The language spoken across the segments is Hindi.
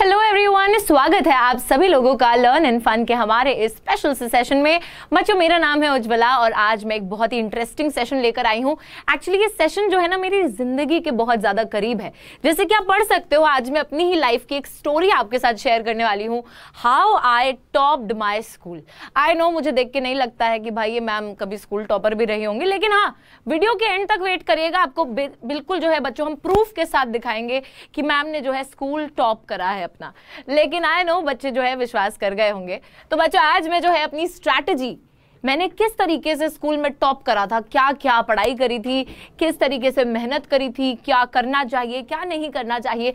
हेलो एवरीवन स्वागत है आप सभी लोगों का लर्न एंड फन के हमारे इस स्पेशल से सेशन में बच्चों मेरा नाम है उज्ज्वला और आज मैं एक बहुत ही इंटरेस्टिंग सेशन लेकर आई हूँ एक्चुअली ये सेशन जो है ना मेरी जिंदगी के बहुत ज़्यादा करीब है जैसे कि आप पढ़ सकते हो आज मैं अपनी ही लाइफ की एक स्टोरी आपके साथ शेयर करने वाली हूँ how I topped my school I know मुझे देख के नहीं लगता है कि भाई ये मैम कभी स्कूल टॉपर भी रही होंगी लेकिन हाँ वीडियो के एंड तक वेट करिएगा आपको बिल्कुल जो है बच्चों हम प्रूफ के साथ दिखाएंगे कि मैम ने जो है स्कूल टॉप करा है अपना लेकिन आई नो बच्चे जो है विश्वास कर गए होंगे तो बच्चों आज मैं जो है अपनी स्ट्रैटेजी मैंने किस तरीके से स्कूल में टॉप करा था क्या क्या पढ़ाई करी थी किस तरीके से मेहनत करी थी क्या करना चाहिए क्या नहीं करना चाहिए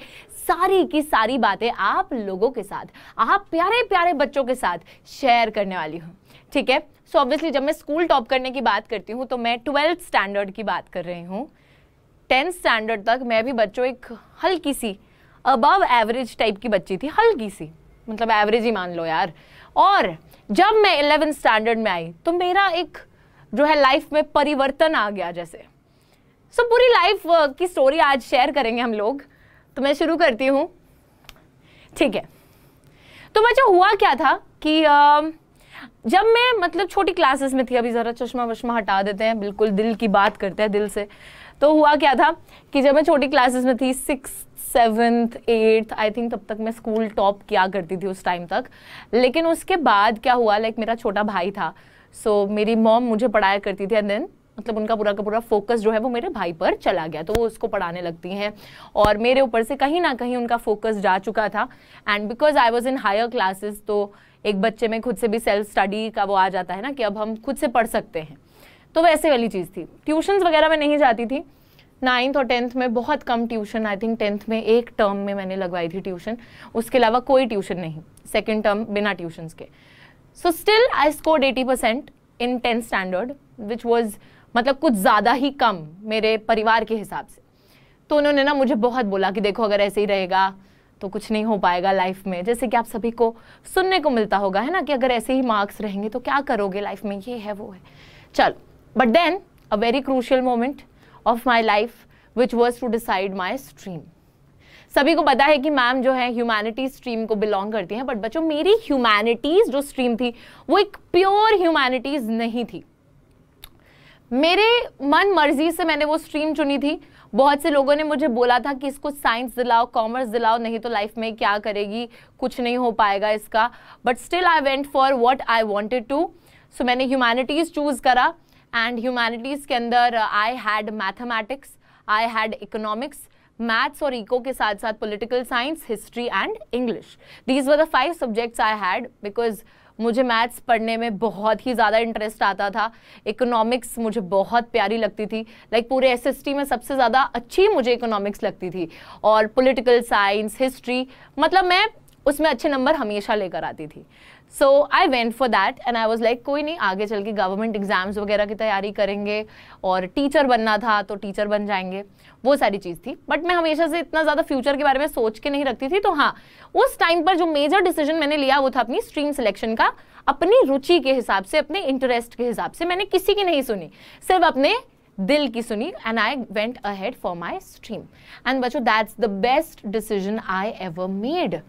सारी की सारी बातें आप लोगों के साथ आप प्यारे प्यारे बच्चों के साथ शेयर करने वाली हूँ ठीक है सो ऑब्वियसली जब मैं स्कूल टॉप करने की बात करती हूँ तो मैं ट्वेल्थ स्टैंडर्ड की बात कर रही हूँ टेंथ स्टैंडर्ड तक मैं भी बच्चों एक हल्की सी अबव एवरेज टाइप की बच्ची थी हल्की सी मतलब एवरेज ही मान लो यार और जब मैं इलेवेंथ स्टैंडर्ड में आई तो मेरा एक जो है लाइफ में परिवर्तन आ गया जैसे सो so, पूरी लाइफ की स्टोरी आज शेयर करेंगे हम लोग तो मैं शुरू करती हूँ ठीक है तो बच्चों हुआ क्या था कि जब मैं मतलब छोटी क्लासेस में थी अभी ज़रा चश्मा वश्मा हटा देते हैं बिल्कुल दिल की बात करते हैं दिल से तो हुआ क्या था कि जब मैं छोटी क्लासेस में थी six seventh eighth I think तब तक मैं स्कूल टॉप किया करती थी उस टाइम तक लेकिन उसके बाद क्या हुआ लाइक like, मेरा छोटा भाई था सो so, मेरी मॉम मुझे पढ़ाया करती थी एंड देन मतलब उनका पूरा का पूरा फोकस जो है वो मेरे भाई पर चला गया तो वो उसको पढ़ाने लगती हैं और मेरे ऊपर से कहीं ना कहीं उनका फोकस जा चुका था and because I was in higher classes तो एक बच्चे में खुद से भी सेल्फ स्टडी का वो आ जाता है ना कि अब हम खुद से पढ़ सकते हैं तो वैसे वाली चीज़ थी ट्यूशन्स वगैरह में नहीं जाती थी नाइन्थ और टेंथ में बहुत कम ट्यूशन आई थिंक टेंथ में एक टर्म में मैंने लगवाई थी ट्यूशन उसके अलावा कोई ट्यूशन नहीं सेकेंड टर्म बिना ट्यूशन्स के so still I scored eighty percent in tenth standard which was मतलब कुछ ज़्यादा ही कम मेरे परिवार के हिसाब से तो उन्होंने ना मुझे बहुत बोला कि देखो अगर ऐसे ही रहेगा तो कुछ नहीं हो पाएगा लाइफ में जैसे कि आप सभी को सुनने को मिलता होगा है ना कि अगर ऐसे ही मार्क्स रहेंगे तो क्या करोगे लाइफ में ये है वो है चलो but then a very crucial moment of my life which was to decide my stream सभी को पता है कि मैम जो है ह्यूमैनिटीज स्ट्रीम को बिलोंग करती हैं बट बच्चों मेरी ह्यूमैनिटीज जो स्ट्रीम थी वो एक प्योर ह्यूमैनिटीज नहीं थी मेरे मन मर्जी से मैंने वो स्ट्रीम चुनी थी बहुत से लोगों ने मुझे बोला था कि इसको साइंस दिलाओ कॉमर्स दिलाओ नहीं तो लाइफ में क्या करेगी कुछ नहीं हो पाएगा इसका but still I went for what I wanted to so मैंने ह्यूमैनिटीज़ चूज़ करा एंड ह्यूमैनिटीज़ के अंदर I had mathematics I had economics maths और इको के साथ साथ political science history and English these were the five subjects I had because मुझे मैथ्स पढ़ने में बहुत ही ज़्यादा इंटरेस्ट आता था इकोनॉमिक्स मुझे बहुत प्यारी लगती थी लाइक like, पूरे एसएसटी में सबसे ज़्यादा अच्छी मुझे इकोनॉमिक्स लगती थी और पॉलिटिकल साइंस हिस्ट्री मतलब मैं उसमें अच्छे नंबर हमेशा लेकर आती थी so I went for that and I was like कोई नहीं आगे चल के गवर्नमेंट एग्जाम्स वगैरह की तैयारी करेंगे और टीचर बनना था तो टीचर बन जाएंगे वो सारी चीज़ थी बट मैं हमेशा से इतना ज़्यादा फ्यूचर के बारे में सोच के नहीं रखती थी तो हाँ उस टाइम पर जो मेजर डिसीजन मैंने लिया वो था अपनी स्ट्रीम सिलेक्शन का अपनी रुचि के हिसाब से अपने इंटरेस्ट के हिसाब से मैंने किसी की नहीं सुनी सिर्फ अपने दिल की सुनी and I went ahead for my stream and बचो that's the best decision I ever made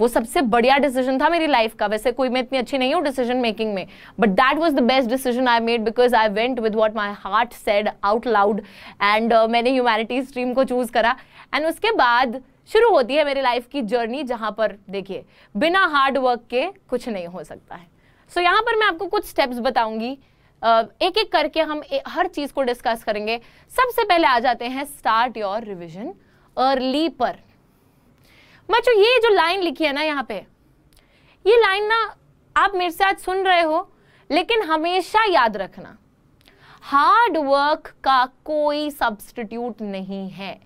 वो सबसे बढ़िया डिसीजन था मेरी लाइफ का वैसे कोई मैं इतनी अच्छी नहीं हूँ डिसीजन मेकिंग में but that was the best decision I made because I went with what my heart said out loud and मैंने ह्यूमैनिटीज स्ट्रीम को चूज़ करा एंड उसके बाद शुरू होती है मेरी लाइफ की जर्नी जहाँ पर देखिए बिना हार्ड वर्क के कुछ नहीं हो सकता है सो so, यहाँ पर मैं आपको कुछ स्टेप्स बताऊंगी Uh, एक एक करके हम ए, हर चीज़ को डिस्कस करेंगे सबसे पहले आ जाते हैं स्टार्ट योर रिविजन अर्ली पर बच्चो ये जो लाइन लिखी है ना यहाँ पे ये लाइन ना आप मेरे से आज सुन रहे हो लेकिन हमेशा याद रखना हार्ड वर्क का कोई सब्सटीट्यूट नहीं है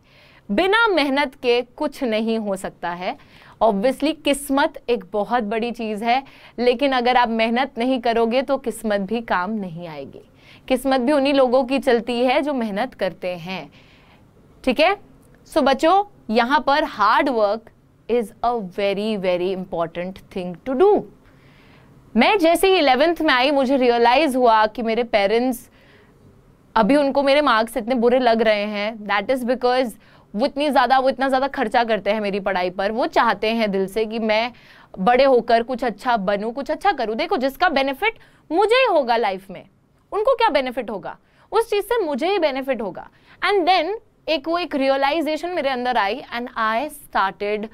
बिना मेहनत के कुछ नहीं हो सकता है ऑब्वियसली किस्मत एक बहुत बड़ी चीज़ है लेकिन अगर आप मेहनत नहीं करोगे तो किस्मत भी काम नहीं आएगी किस्मत भी उन्हीं लोगों की चलती है जो मेहनत करते हैं ठीक है सो बच्चों यहां पर hard work is a very very important thing to do मैं जैसे ही इलेवेंथ में आई मुझे रियलाइज़ हुआ कि मेरे पेरेंट्स अभी उनको मेरे मार्क्स इतने बुरे लग रहे हैं दैट इज़ बिकॉज वो इतनी ज़्यादा वो इतना ज़्यादा खर्चा करते हैं मेरी पढ़ाई पर वो चाहते हैं दिल से कि मैं बड़े होकर कुछ अच्छा बनूं कुछ अच्छा करूँ देखो जिसका बेनिफिट मुझे ही होगा लाइफ में उनको क्या बेनिफिट होगा उस चीज़ से मुझे ही बेनिफिट होगा एंड देन एक वो एक रियलाइजेशन मेरे अंदर आई and I started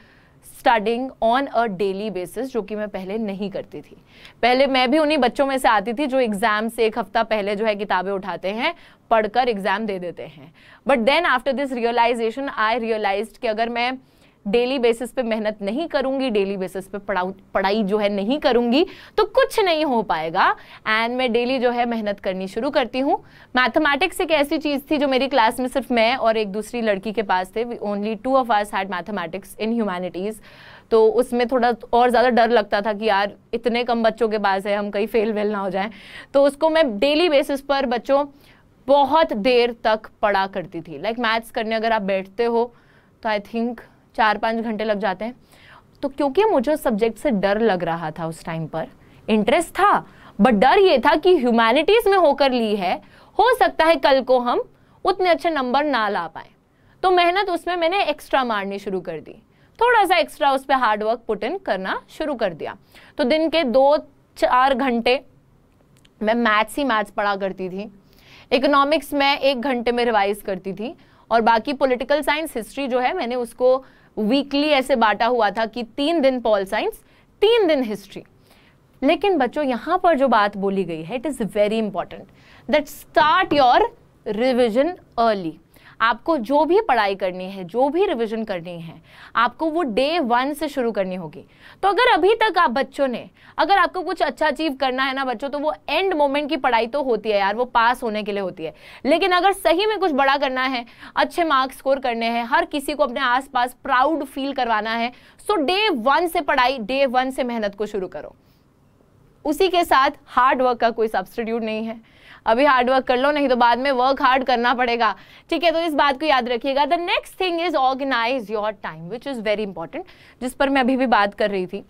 studying on a daily basis जो कि मैं पहले नहीं करती थी पहले मैं भी उन्हीं बच्चों में से आती थी जो एग्ज़ाम से एक हफ़्ता पहले जो है किताबें उठाते हैं पढ़कर एग्ज़ाम दे देते हैं but then after this realisation I realise कि अगर मैं डेली बेसिस पे मेहनत नहीं करूँगी डेली बेसिस पे पढ़ाऊ पढ़ाई जो है नहीं करूँगी तो कुछ नहीं हो पाएगा एंड मैं डेली जो है मेहनत करनी शुरू करती हूँ मैथमेटिक्स एक ऐसी चीज़ थी जो मेरी क्लास में सिर्फ मैं और एक दूसरी लड़की के पास थे only two of ours had mathematics in humanities तो उसमें थोड़ा और ज़्यादा डर लगता था कि यार इतने कम बच्चों के पास है हम कहीं फेल वेल ना हो जाए तो उसको मैं डेली बेसिस पर बच्चों बहुत देर तक पढ़ा करती थी लाइक like मैथ्स करने अगर आप बैठते हो तो आई थिंक चार पाँच घंटे लग जाते हैं तो क्योंकि मुझे उस सब्जेक्ट से डर लग रहा था उस टाइम पर इंटरेस्ट था बट डर ये था कि ह्यूमैनिटीज़ में होकर ली है हो सकता है कल को हम उतने अच्छे नंबर ना ला पाए तो मेहनत उसमें मैंने एक्स्ट्रा मारनी शुरू कर दी थोड़ा सा एक्स्ट्रा उस पर हार्डवर्क पुट इन करना शुरू कर दिया तो दिन के दो चार घंटे मैं मैथ्स ही मैथ्स पढ़ा करती थी इकोनॉमिक्स मैं एक घंटे में रिवाइज करती थी और बाकी पॉलिटिकल साइंस हिस्ट्री जो है मैंने उसको वीकली ऐसे बांटा हुआ था कि तीन दिन पॉल साइंस तीन दिन हिस्ट्री लेकिन बच्चों यहां पर जो बात बोली गई है it is very important that start your revision early आपको जो भी पढ़ाई करनी है जो भी रिविजन करनी है आपको वो डे वन से शुरू करनी होगी तो अगर अभी तक आप बच्चों ने अगर आपको कुछ अच्छा अचीव करना है ना बच्चों तो वो एंड मोमेंट की पढ़ाई तो होती है यार वो पास होने के लिए होती है लेकिन अगर सही में कुछ बड़ा करना है अच्छे मार्क्स स्कोर करने हैं हर किसी को अपने आसपास प्राउड फील करवाना है सो डे वन से पढ़ाई डे वन से मेहनत को शुरू करो उसी के साथ हार्ड वर्क का कोई सब्सटीट्यूट नहीं है अभी हार्ड वर्क कर लो नहीं तो बाद में वर्क हार्ड करना पड़ेगा ठीक है तो इस बात को याद रखिएगा the next thing is organise your time which is very important जिस पर मैं अभी भी बात कर रही थी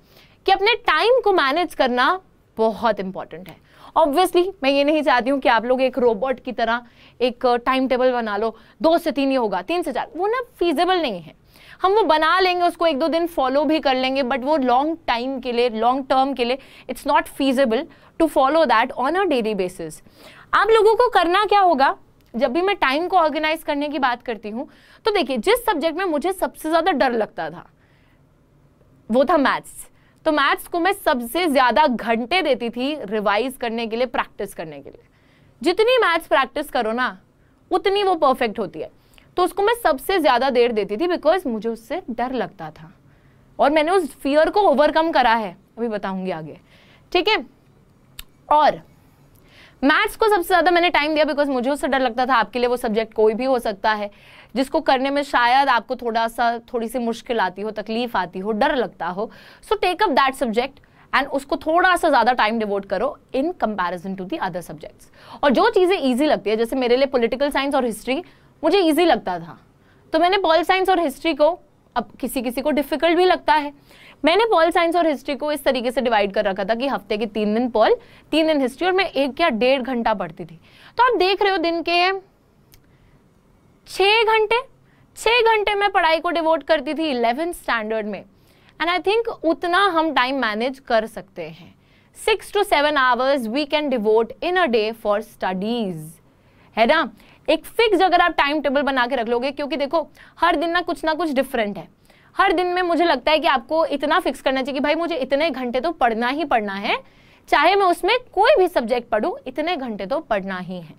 कि अपने टाइम को मैनेज करना बहुत इंपॉर्टेंट है ऑब्वियसली मैं ये नहीं चाहती हूँ कि आप लोग एक रोबोट की तरह एक टाइम uh, टेबल बना लो दो से तीन ही होगा तीन से चार वो ना फीजेबल नहीं है हम वो बना लेंगे उसको एक दो दिन फॉलो भी कर लेंगे बट वो लॉन्ग टाइम के लिए लॉन्ग टर्म के लिए it's not feasible to follow that on a daily basis आप लोगों को करना क्या होगा जब भी मैं टाइम को ऑर्गेनाइज करने की बात करती हूँ तो देखिए जिस सब्जेक्ट में मुझे सबसे ज़्यादा डर लगता था वो था मैथ्स तो मैथ्स को मैं सबसे ज़्यादा घंटे देती थी रिवाइज करने के लिए प्रैक्टिस करने के लिए जितनी मैथ्स प्रैक्टिस करो ना उतनी वो परफेक्ट होती है तो उसको मैं सबसे ज़्यादा देर देती थी बिकॉज मुझे उससे डर लगता था और मैंने उस फियर को ओवरकम करा है अभी बताऊंगी आगे ठीक है और मैथ्स को सबसे ज़्यादा मैंने टाइम दिया बिकॉज मुझे उससे डर लगता था आपके लिए वो सब्जेक्ट कोई भी हो सकता है जिसको करने में शायद आपको थोड़ा सा थोड़ी सी मुश्किल आती हो तकलीफ आती हो डर लगता हो so take up that subject and उसको थोड़ा सा ज़्यादा टाइम डिवोट करो in comparison to the other subjects और जो चीज़ें ईजी लगती है जैसे मेरे लिए पोलिटिकल साइंस और हिस्ट्री मुझे ईजी लगता था तो मैंने पॉल साइंस और हिस्ट्री को अब किसी किसी को डिफिकल्ट भी लगता है मैंने पॉल साइंस और हिस्ट्री को इस तरीके से डिवाइड कर रखा था कि हफ्ते के तीन दिन पॉल तीन दिन हिस्ट्री और मैं एक या डेढ़ घंटा पढ़ती थी तो आप देख रहे हो दिन के छः घंटे छः घंटे मैं पढ़ाई को डिवोट करती थी इलेवेंथ स्टैंडर्ड में एंड आई थिंक उतना हम टाइम मैनेज कर सकते हैं six to seven hours we can devote in a day for studies है ना एक फिक्स अगर आप टाइम टेबल बना के रख लोगे क्योंकि देखो हर दिन ना कुछ ना कुछ डिफरेंट है हर दिन में मुझे लगता है कि आपको इतना फिक्स करना चाहिए कि भाई मुझे इतने घंटे तो पढ़ना ही पढ़ना है चाहे मैं उसमें कोई भी सब्जेक्ट पढ़ू इतने घंटे तो पढ़ना ही है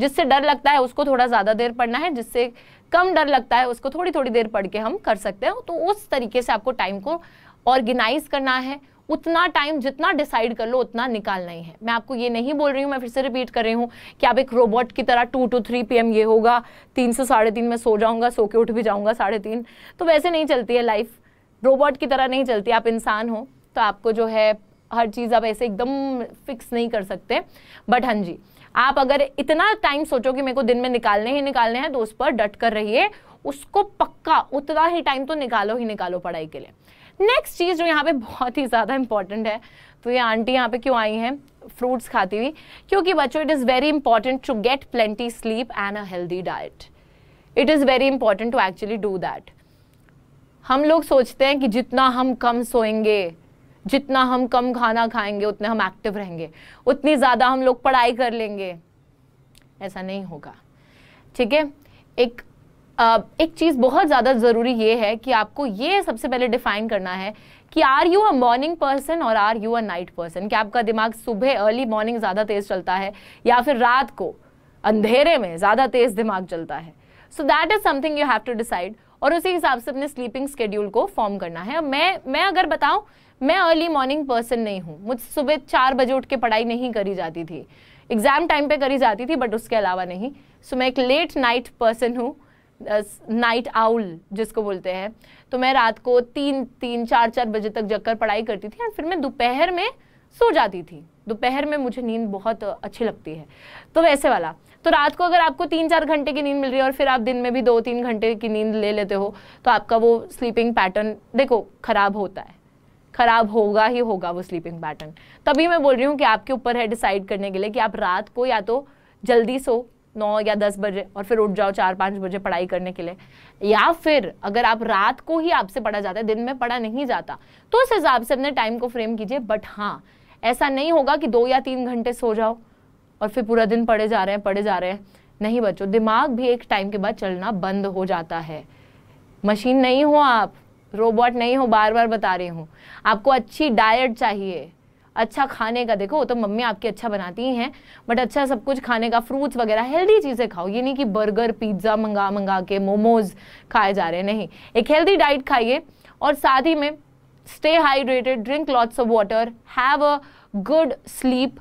जिससे डर लगता है उसको थोड़ा ज़्यादा देर पढ़ना है जिससे कम डर लगता है उसको थोड़ी थोड़ी देर पढ़ के हम कर सकते हैं तो उस तरीके से आपको टाइम को ऑर्गेनाइज करना है उतना टाइम जितना डिसाइड कर लो उतना निकालना ही है मैं आपको ये नहीं बोल रही हूँ मैं फिर से रिपीट कर रही हूँ कि आप एक रोबोट की तरह टू टू थ्री पी ये होगा तीन से साढ़े तीन में सो जाऊँगा सो के उठ भी जाऊँगा साढ़े तीन तो वैसे नहीं चलती है लाइफ रोबोट की तरह नहीं चलती आप इंसान हो तो आपको जो है हर चीज़ आप ऐसे एकदम फिक्स नहीं कर सकते बट हाँ जी आप अगर इतना टाइम सोचो कि मेरे को दिन में निकालने ही निकालने हैं तो उस पर डट कर रहिए उसको पक्का उतना ही टाइम तो निकालो ही निकालो पढ़ाई के लिए नेक्स्ट चीज़ जो यहाँ पे बहुत ही ज़्यादा इंपॉर्टेंट है तो ये आंटी यहाँ पे क्यों आई हैं फ्रूट्स खाती हुई क्योंकि बच्चों it is very important to get plenty sleep and a healthy diet it is very important to actually do that हम लोग सोचते हैं कि जितना हम कम सोएंगे जितना हम कम खाना खाएंगे उतने हम एक्टिव रहेंगे उतनी ज़्यादा हम लोग पढ़ाई कर लेंगे ऐसा नहीं होगा ठीक है एक एक चीज़ बहुत ज़्यादा ज़रूरी ये है कि आपको ये सबसे पहले डिफाइन करना है कि are you a morning person और are you a night person कि आपका दिमाग सुबह अर्ली मॉर्निंग ज़्यादा तेज़ चलता है या फिर रात को अंधेरे में ज़्यादा तेज़ दिमाग चलता है so that is something you have to decide और उसी हिसाब से अपने स्लीपिंग स्केड्यूल को फॉर्म करना है मैं मैं अगर बताऊँ मैं अर्ली मॉर्निंग पर्सन नहीं हूँ मुझ सुबह चार बजे उठ के पढ़ाई नहीं करी जाती थी एग्ज़ाम टाइम पे करी जाती थी बट उसके अलावा नहीं सो so, मैं एक लेट नाइट पर्सन हूँ नाइट आउल जिसको बोलते हैं तो मैं रात को तीन तीन चार चार बजे तक जगकर पढ़ाई करती थी और फिर मैं दोपहर में सो जाती थी दोपहर में मुझे नींद बहुत अच्छी लगती है तो वैसे वाला तो रात को अगर आपको तीन चार घंटे की नींद मिल रही है और फिर आप दिन में भी दो तीन घंटे की नींद ले लेते हो तो आपका वो स्लीपिंग पैटर्न देखो ख़राब होता है ख़राब होगा ही होगा वो स्लीपिंग पैटर्न तभी मैं बोल रही हूँ कि आपके ऊपर है डिसाइड करने के लिए कि आप रात को या तो जल्दी सो नौ या दस बजे और फिर उठ जाओ चार पाँच बजे पढ़ाई करने के लिए या फिर अगर आप रात को ही आपसे पढ़ा जाता है दिन में पढ़ा नहीं जाता तो उस हिसाब से अपने टाइम को फ्रेम कीजिए बट हाँ ऐसा नहीं होगा कि दो या तीन घंटे सो जाओ और फिर पूरा दिन पढ़े जा रहे हैं पढ़े जा रहे हैं नहीं बच्चों दिमाग भी एक टाइम के बाद चलना बंद हो जाता है मशीन नहीं हो आप रोबोट नहीं हो बार बार बता रही हूँ आपको अच्छी डाइट चाहिए अच्छा खाने का देखो तो मम्मी आपकी अच्छा बनाती हैं बट अच्छा सब कुछ खाने का फ्रूट्स वगैरह हेल्दी चीज़ें खाओ ये नहीं कि बर्गर पिज्ज़ा मंगा मंगा के मोमोज खाए जा रहे नहीं एक हेल्दी डाइट खाइए और साथ ही में stay hydrated drink lots of water have a good sleep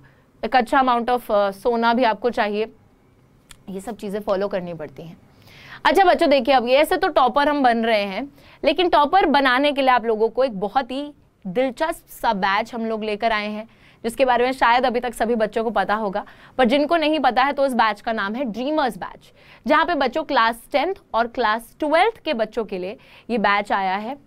एक अच्छा अमाउंट ऑफ uh, सोना भी आपको चाहिए ये सब चीज़ें फॉलो करनी पड़ती हैं अच्छा बच्चों देखिए अब ये ऐसे तो टॉपर हम बन रहे हैं लेकिन टॉपर बनाने के लिए आप लोगों को एक बहुत ही दिलचस्प सा बैच हम लोग लेकर आए हैं जिसके बारे में शायद अभी तक सभी बच्चों को पता होगा पर जिनको नहीं पता है तो उस बैच का नाम है ड्रीमर्स बैच जहाँ पे बच्चों क्लास टेंथ और क्लास ट्वेल्थ के बच्चों के लिए ये बैच आया है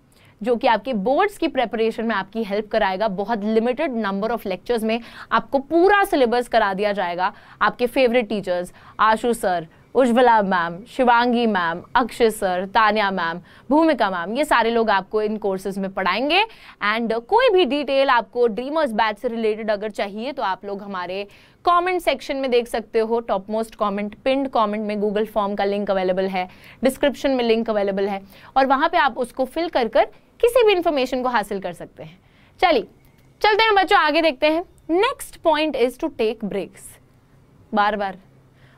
जो कि आपके बोर्ड्स की प्रेपरेशन में आपकी हेल्प कराएगा बहुत लिमिटेड नंबर ऑफ लेक्चर्स में आपको पूरा सिलेबस करा दिया जाएगा आपके favourite teachers Ashu sir Ujjwala ma'am Shivangi ma'am Akshay sir Tania ma'am Bhumika ma'am ये सारे लोग आपको इन कोर्सेज में पढ़ाएंगे एंड कोई भी डिटेल आपको ड्रीमर्स बैच से रिलेटेड अगर चाहिए तो आप लोग हमारे कमेंट सेक्शन में देख सकते हो top most comment pinned comment में गूगल फॉर्म का लिंक अवेलेबल है डिस्क्रिप्शन में लिंक अवेलेबल है और वहाँ पर आप उसको फिल कर कर किसी भी इंफॉर्मेशन को हासिल कर सकते हैं चलिए चलते हैं बच्चों आगे देखते हैं next point is to take breaks बार बार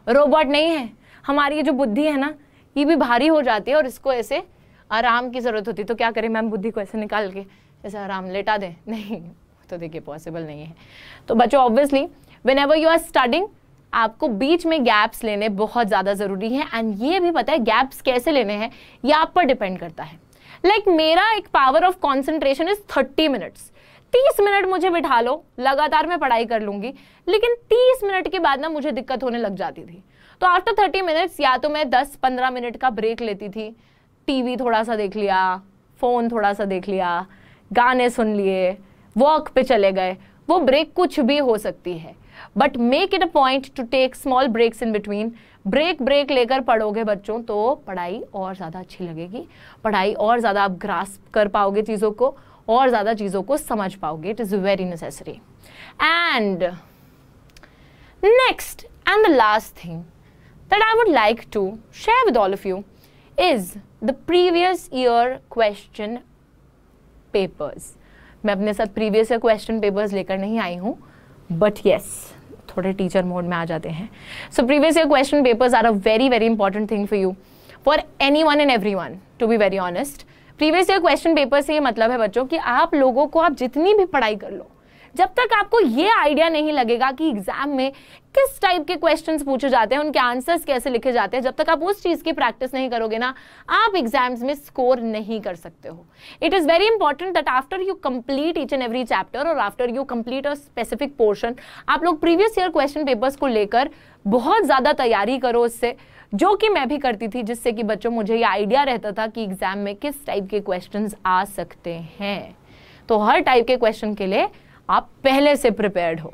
रोबोट नहीं है हमारी ये जो बुद्धि है ना ये भी भारी हो जाती है और इसको ऐसे आराम की ज़रूरत होती है तो क्या करें मैम बुद्धि को ऐसे निकाल के ऐसे आराम लेटा दें नहीं तो देखिए पॉसिबल नहीं है तो बच्चों obviously whenever you are starting आपको बीच में गैप्स लेने बहुत ज़्यादा ज़रूरी है एंड ये भी पता है गैप्स कैसे लेने हैं ये आप पर डिपेंड करता है लाइक like, मेरा एक power of concentration is thirty minutes तीस मिनट मुझे बिठा लो लगातार मैं पढ़ाई कर लूँगी लेकिन तीस मिनट के बाद ना मुझे दिक्कत होने लग जाती थी तो आफ्टर थर्टी मिनट्स या तो मैं दस पंद्रह मिनट का ब्रेक लेती थी टीवी थोड़ा सा देख लिया फ़ोन थोड़ा सा देख लिया गाने सुन लिए वॉक पे चले गए वो ब्रेक कुछ भी हो सकती है but make it a point to take small breaks in between break break लेकर पढ़ोगे बच्चों तो पढ़ाई और ज़्यादा अच्छी लगेगी पढ़ाई और ज़्यादा आप ग्रास्प कर पाओगे चीज़ों को और ज़्यादा चीज़ों को समझ पाओगे it is very necessary and next and the last thing that I would like to share with all of you is the previous year question papers. मैं अपने साथ प्रीवियस ईयर क्वेश्चन पेपर्स लेकर नहीं आई हूँ बट येस थोड़े टीचर मोड में आ जाते हैं so previous year question papers are a very very important thing for you for anyone and everyone to be very honest previous year question paper से ये मतलब है बच्चों कि आप लोगों को आप जितनी भी पढ़ाई कर लो जब तक आपको ये आइडिया नहीं लगेगा कि एग्जाम में किस टाइप के क्वेश्चंस पूछे जाते हैं उनके आंसर्स कैसे लिखे जाते हैं जब तक आप उस चीज़ की प्रैक्टिस नहीं करोगे ना आप एग्जाम्स में स्कोर नहीं कर सकते हो it is very important that after you complete each and every chapter और after you complete a specific portion आप लोग प्रीवियस ईयर क्वेश्चन पेपर्स को लेकर बहुत ज़्यादा तैयारी करो उससे जो कि मैं भी करती थी जिससे कि बच्चों मुझे ये आइडिया रहता था कि एग्ज़ाम में किस टाइप के क्वेश्चन आ सकते हैं तो हर टाइप के क्वेश्चन के लिए आप पहले से प्रिपेयर्ड हो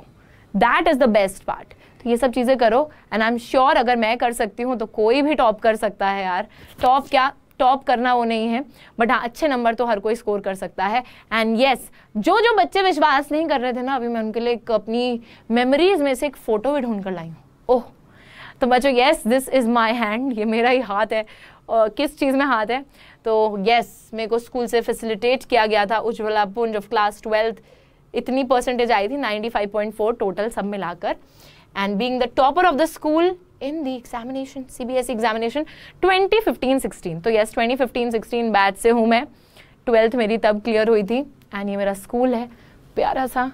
that is the best part तो ये सब चीज़ें करो एंड आई एम श्योर अगर मैं कर सकती हूँ तो कोई भी टॉप कर सकता है यार टॉप क्या टॉप करना वो नहीं है बट हाँ अच्छे नंबर तो हर कोई स्कोर कर सकता है एंड येस yes, जो जो बच्चे विश्वास नहीं कर रहे थे ना अभी मैं उनके लिए एक अपनी मेमोरीज में से एक फ़ोटो भी ढूंढ कर लाई हूँ ओह तो बच्चों yes this is my hand ये मेरा ही हाथ है Uh, किस चीज़ में हाथ है तो येस yes, मेरे को स्कूल से फैसिलिटेट किया गया था Ujjwala Punj of class twelfth इतनी परसेंटेज आई थी 95.4 टोटल सब मिलाकर and being the topper of the school in the examination CBSE examination 2015-16 तो यस 2015-16 बैच से हूँ मैं ट्वेल्थ मेरी तब क्लियर हुई थी एंड ये मेरा स्कूल है प्यारा सा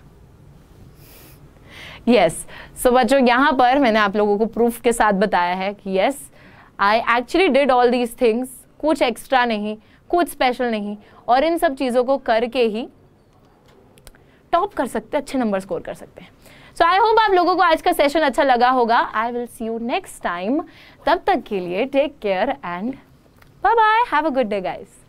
यस सो बच्चों यहाँ पर मैंने आप लोगों को प्रूफ के साथ बताया है कि yes I actually did all these things कुछ एक्स्ट्रा नहीं कुछ स्पेशल नहीं और इन सब चीज़ों को करके ही टॉप कर सकते हैं अच्छे नंबर स्कोर कर सकते हैं सो आई होप आप लोगों को आज का सेशन अच्छा लगा होगा I will see you next time तब तक के लिए take care and bye bye have a good day guys